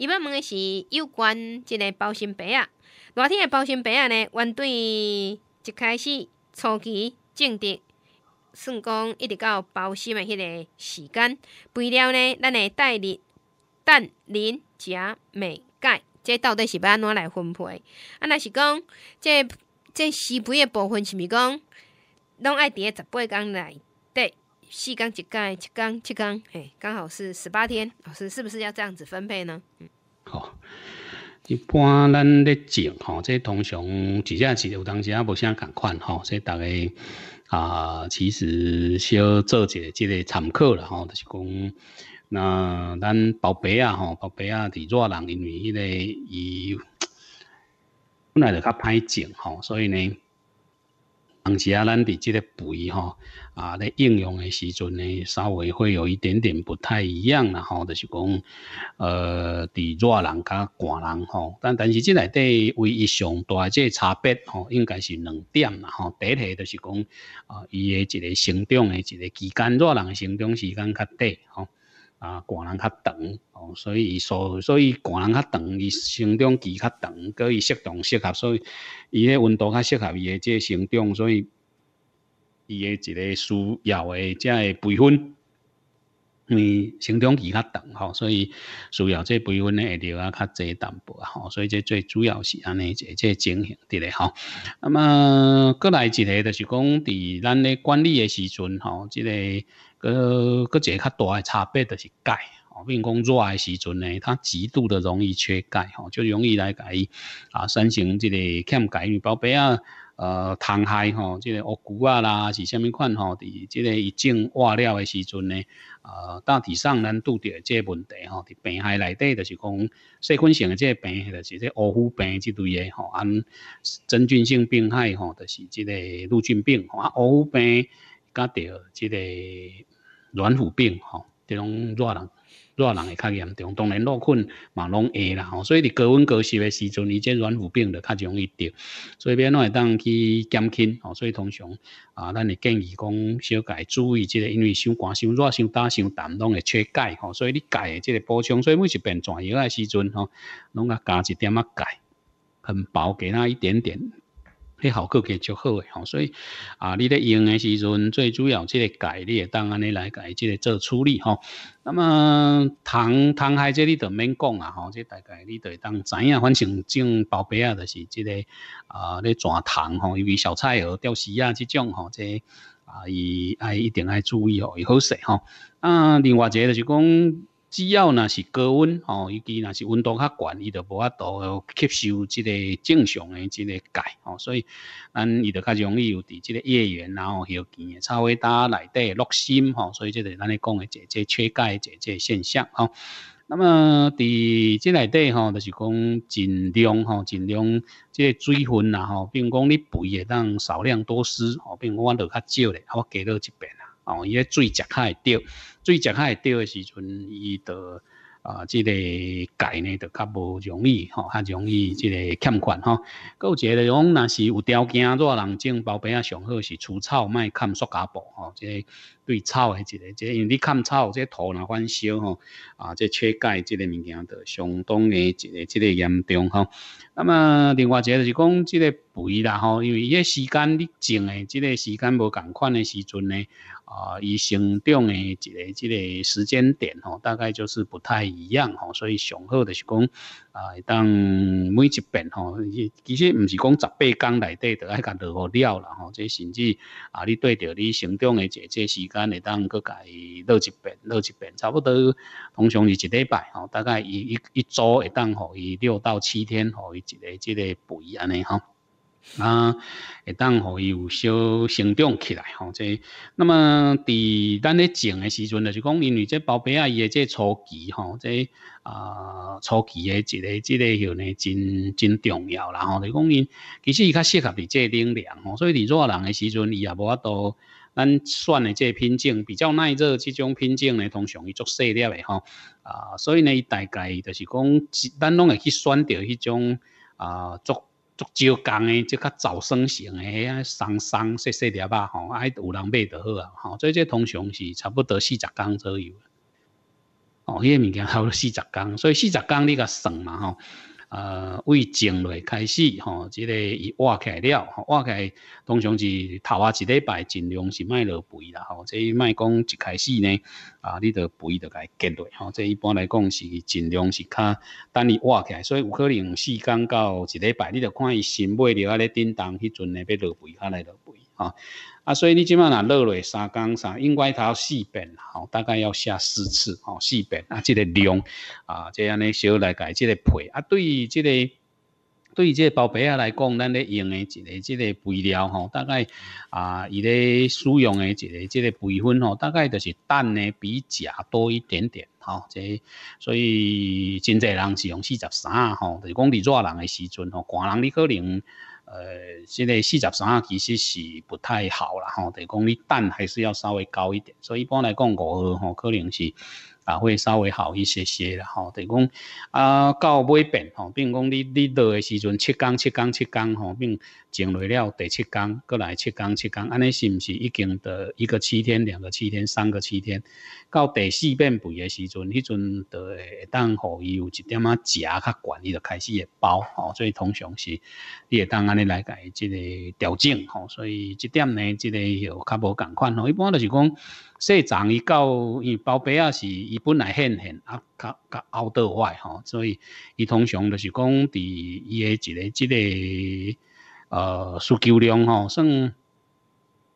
伊要问的是有关即个包心白啊，热天的包心白啊呢，原对一开始初期种植，算讲一直到包心的迄个时间，肥料呢，咱会带理氮磷钾镁钙，这到底是按怎来分配？啊，若是讲这这施肥的部分是毋是讲拢爱伫咧十八工内七缸七盖七缸七缸，哎，刚好是十八天。老师是不是要这样子分配呢？嗯，好。一般咱咧种，吼，这通常实际上是有当时啊无啥共款吼，所以大概啊，其实小做一个即个参考啦，吼，就是讲那咱宝贝啊，吼，宝贝啊，伫热人，因为迄个伊本来就较歹种，吼，所以呢。当时啊，咱伫即个肥吼啊，咧应用诶时阵呢，稍微会有一点点不太一样啦，吼，就是讲，呃，伫热人甲寒人吼，但但是即内底唯一上大个差别吼，应该是两点啦吼，第一就是讲啊，伊诶一个成长诶一个期间，热人成长时间较短，吼。啊，寒人较长，哦，所以伊所所以寒人较长，伊生长期较长，佮伊适当适合，所以伊个温度较适合伊个即生长，所以伊个一个需要诶即个培分。为成长期较长吼，所以需要这培训的料啊较侪淡薄吼，所以这最主要是安尼一个这情形伫咧吼。那么过来一个就是讲伫咱咧管理的时阵吼，这个个个较大差别就是钙比如讲热的时阵呢，它极度的容易缺钙吼，就容易来改啊，生成这个欠钙的宝贝啊。呃，虫害吼，即个恶菌啊啦，是虾米款吼？伫即个疫情化了诶时阵呢，呃，到底上咱拄着即个问题吼？伫病害内底就是讲细菌性诶，即个病，就是即恶腐病即类诶吼，按真菌性病害吼，就是即个陆菌病，吼、啊，恶腐病甲着即个软腐病吼，即种热人。热人会较严重，当然落困嘛拢会啦吼，所以伫高温高湿的时阵，伊这软骨病就较容易得，所以变来会当去减轻吼。所以通常啊，咱会建议讲小改注意这个，因为伤寒、伤热、伤焦、伤淡拢会缺钙吼，所以你钙的这个补充，所以每一遍转药的时阵吼，拢加一点仔钙，很薄，给他一点点。你效果计足好诶，吼！所以啊，你咧用诶时阵，最主要即个解会当安尼来解即个做处理，吼。那么虫虫害即你都免讲啊吼！即大概你都会当知影，反正种包白啊，著是即个啊咧抓虫吼，因为小菜叶掉丝啊，即种吼，即啊伊爱一定爱注意吼，伊好势吼。啊，另外个著是讲。只要那是高温哦，以及那是温度较悬，伊就无法度吸收这个正常的这个钙哦，所以咱伊就较容易有伫这个叶缘然后锈变，草花打内底落心哦，所以这个咱咧讲的这这缺钙这这现象哦。那么在即内底吼，就是讲尽量吼，尽量这水分啦吼，并讲你肥也当少量多施比并讲我落较少咧，我加到一边。吼，伊个水食较会钓，水食较会钓诶时阵，伊着啊，即个钙呢，着较无容易吼，较容易即个欠款哈。搁一个着是讲，若是有条件热人种，包饼啊上好是除草，莫砍塑胶布吼。即个对草个即个，即因为你砍草，即个土若翻烧吼啊，即缺钙即个物件着相当诶一个即个严重吼。那么另外一个就是讲即个肥啦吼，因为伊个时间你种诶，即个时间无共款诶时阵呢。啊，伊成长的一个即个时间点吼，大概就是不太一样吼，所以上好的是讲啊，当每一遍吼，其实毋是讲十八天内底就爱甲落好了啦吼，即甚至啊，你对着你成长的这这时间，会当佮伊落一遍，落一遍，差不多通常是一礼拜吼，大概一一周会当吼，伊六到七天吼，伊一个即个肥安尼呢吼。啊，会当互伊有小成长起来吼，这那么伫咱咧种诶时阵著是讲因为这包皮啊，伊诶这初期吼，这啊初期诶一个、即个吼呢，真真重要啦吼。就讲因其实伊较适合伫这顶凉吼，所以伫热人诶时阵，伊也无法度。咱选的这品种比较耐热，这种品种呢，通常伊做细粒的吼啊，所以呢，大概就是讲，咱拢会去选择迄种啊做。足少工诶，即较早生型诶，生生细细粒啊吼，爱有人买就好啊，吼。所以这通常是差不多四十工左右。哦，迄个物件不多四十工，所以四十工你甲算嘛吼。呃，为静来开始吼，即个已挖来了，挖来通常是头啊一礼拜尽量是卖落肥啦吼。这一卖讲一开始呢，啊，你着肥甲伊减落吼。这一般来讲是尽量是等伊你挖来，所以有可能时间到一礼拜，你着看伊新买料啊咧叮当，迄阵呢要落肥较来落肥。啊啊，所以你起码拿落蕊三工三，应该它要四变，好，大概要下四次，好四遍啊，这个量啊，即安尼小来改即个配啊。对于这个，对于这个包贝啊来讲，咱咧用的一个这个肥料吼，大概啊，伊咧使用诶一个这个肥分吼，大概就是蛋呢比甲多一点点，好，这所以真侪人是用四十三吼，就是讲你热人诶时阵吼，寒人你可能。呃，即在四十三，其实是不太好了，吼，就係講你蛋，还是要稍微高一点，所以一般来讲，五号吼，可能是。会稍微好一些些啦，吼，等于讲啊，到尾边吼，比如讲你你落的时阵七工七工七工吼，并整完了第七工，过来七工七工，安尼是唔是已经得一个七天，两个七天，三个七天，到第四遍肥的时阵，迄阵得当好伊有一点啊食较悬，伊就开始会包吼，所以通常是你会当安尼来伊即个调整吼，所以这点呢，即个又较无共款吼，一般就是讲细长伊到伊包白啊是。本来现现啊，较较凹到外吼，所以伊通常就是讲，伫伊个一个即个呃需求量吼，算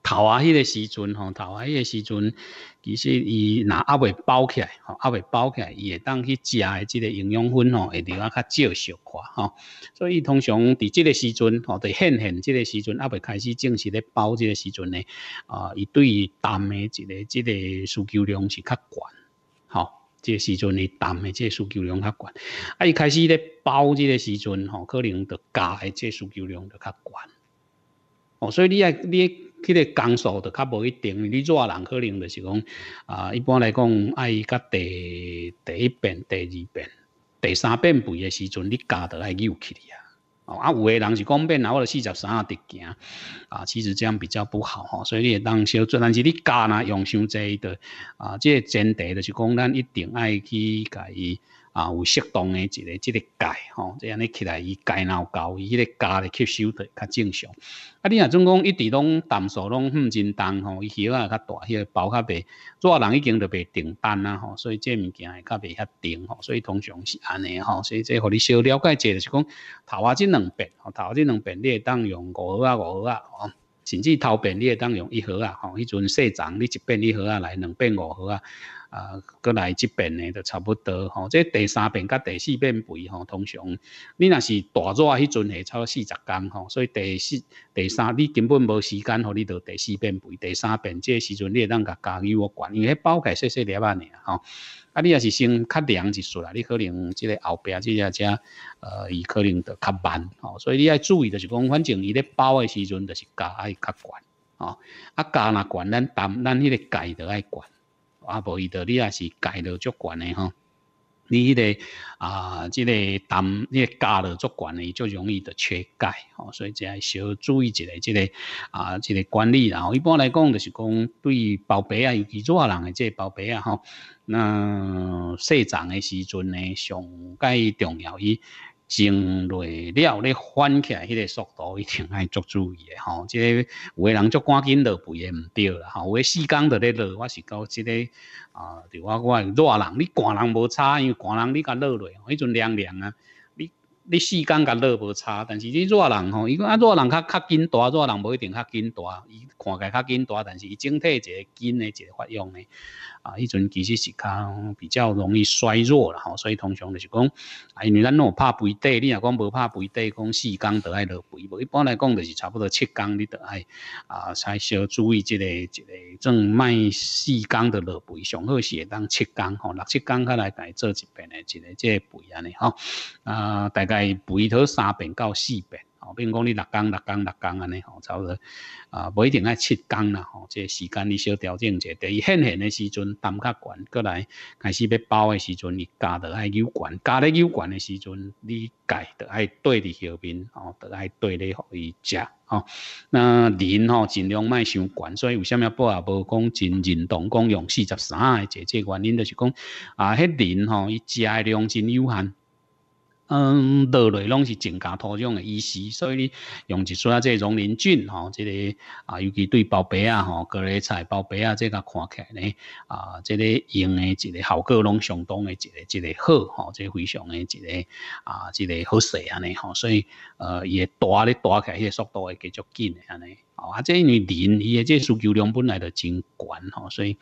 头啊迄个时阵吼，头啊迄个时阵，其实伊拿阿未包起来，吼阿未包起来，伊会当去食的即个营养粉吼，会留啊较少少寡吼。所以通常伫即个时阵吼，伫现现即个时阵阿未开始正式咧包即个时阵呢，啊，伊对于淡的即个即个需求量是较悬。吼，即时阵你淡诶，即需求量较悬，啊一开始咧包即个时阵，吼、可能就加诶，即需求量就较悬。哦，所以你爱你迄个工数就较无一定，你热人可能就是讲，啊一般来讲，爱甲第第一遍、第二遍、第三遍肥诶时阵，你加得爱又起啊。哦，啊，有诶人是讲变，然后四十三啊，直行，啊，其实这样比较不好吼，所以你会当小做，但是你加啦用伤侪的，啊，这前提的就是讲，咱一定爱去改伊。啊，有适当诶，一个、一个钙吼，这样咧起来，伊钙量高，伊迄个钙的吸收得较正常。啊，你若总讲一直拢淡素拢毋真重吼，伊血也较大，迄个包较袂，做人已经着袂定单啊吼，所以这物件会较袂遐定吼，所以通常是安尼吼，所以这互你小了解者，就是讲头啊即两吼，头啊即两遍你会当用五盒啊，五盒啊，吼。甚至头遍你会当用一盒啊，吼，迄阵细针你一遍一盒啊来，两遍五盒啊。啊，过来这边呢，就差不多吼。这第三遍甲第四遍肥吼，通常你若是大热迄阵下操四十工吼，所以第四、第三你根本无时间，吼，你到第四遍肥、第三遍，这时阵你会当甲家己我管，因为包起细细粒啊你啊吼。啊，你若是先较凉一出来，你可能即个后壁即个只呃，伊可能就较慢吼，所以你要注意的就是讲，反正伊咧包诶时阵就是家爱较管吼。啊家若管咱担咱迄个界就爱管。啊，无伊的你也是钙的足悬的吼。你个啊，即个迄你加的足悬的就容易的缺钙，吼，所以这系小注意一下即个啊，即个管理，然后一般来讲就是讲对宝贝啊，尤其热人即这宝贝啊，吼，那细长诶时阵呢，上钙重要伊。蒸雷了咧翻起，来，迄个速度一定爱足注意诶吼。即个有诶人足赶紧落肥，诶，毋对啦吼。有诶时间着咧落，我是到即个啊，着我我热人，你寒人无差，因为寒人你甲落落，迄阵凉凉啊。你你时间甲落无差，但是你热人吼，伊讲啊热人较较紧大，热人无一定较紧大，伊看起来较紧大，但是伊整体一个紧诶一个发用诶。啊，迄阵其实是较比较容易衰弱啦，吼，所以通常就是讲，啊，因为咱若拍肥底，你若讲无拍肥底，讲四缸得爱落肥。一般来讲，就是差不多七缸你得爱啊，才需要注意即个、即个，正卖四缸的落肥上好是会当七缸吼，六七缸较来家做一遍的，一个这肥安尼吼，啊，大概肥头三遍到四遍。比如讲你六工六工六工安尼吼，差不多啊，不一定爱七工啦吼。即时间你小调整者。第一现行的时阵担较悬，过来开始要包的时阵，伊加得爱有悬，加得有悬的时阵，你解得爱对伫后面吼，得爱对咧互伊食哦。那人吼尽量卖伤悬，所以为什么包啊无讲真认同讲用四十三个？这个原因就是讲啊，迄人吼伊食诶量真有限。嗯，落来拢是增加土壤的意思，所以你用一撮啊，这农林菌吼，这个啊，尤其对宝贝啊吼，各类菜宝贝啊，这个看起来呢啊，这个用的这个效果拢相当的这个这个好吼，这个非常的这个啊，这个好势啊呢吼，所以呃，也打起来开，个速度会继续紧的啊哦啊，即因为人伊嘅即需求量本来就真悬吼，所以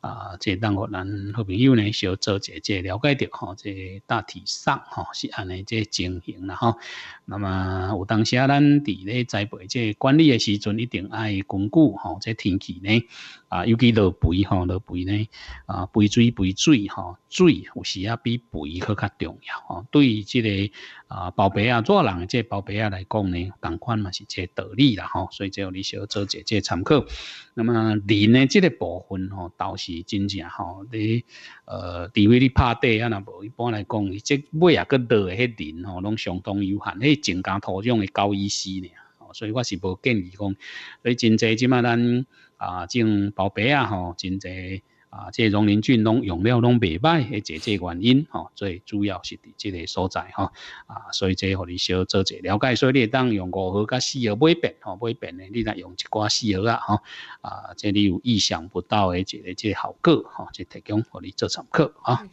啊，即当我咱好朋友呢，小做一即了解着吼，即大体上吼是安尼即情形啦吼。那么有当时啊，咱伫咧栽培即管理的时阵，一定爱巩固吼。即天气呢啊，尤其落肥吼，落肥呢啊，肥水肥水吼，水有时啊比肥佫较重要吼。对于即个。啊，宝贝啊，做人即宝贝啊来讲呢，同款嘛是这道理啦吼。所以只有你小做一借参考。那么人呢，即个部分吼，倒是真正吼，你呃，除非你拍地啊，那一般来讲，即尾啊个落的迄人吼，拢相当有限，迄增加土壤的交易市呢。所以我是无建议讲，所以真济即嘛咱啊种宝贝啊吼，真济。啊，这溶林菌拢用料拢袂歹，诶，这这原因吼，最主要是伫这个所在吼。啊，所以这互你小做者了解，所以你当用五盒加四盒买一，吼买一呢，你再用一寡四盒啊吼啊，即你有意想不到诶一个这效果，吼，这提供互你做参考啊。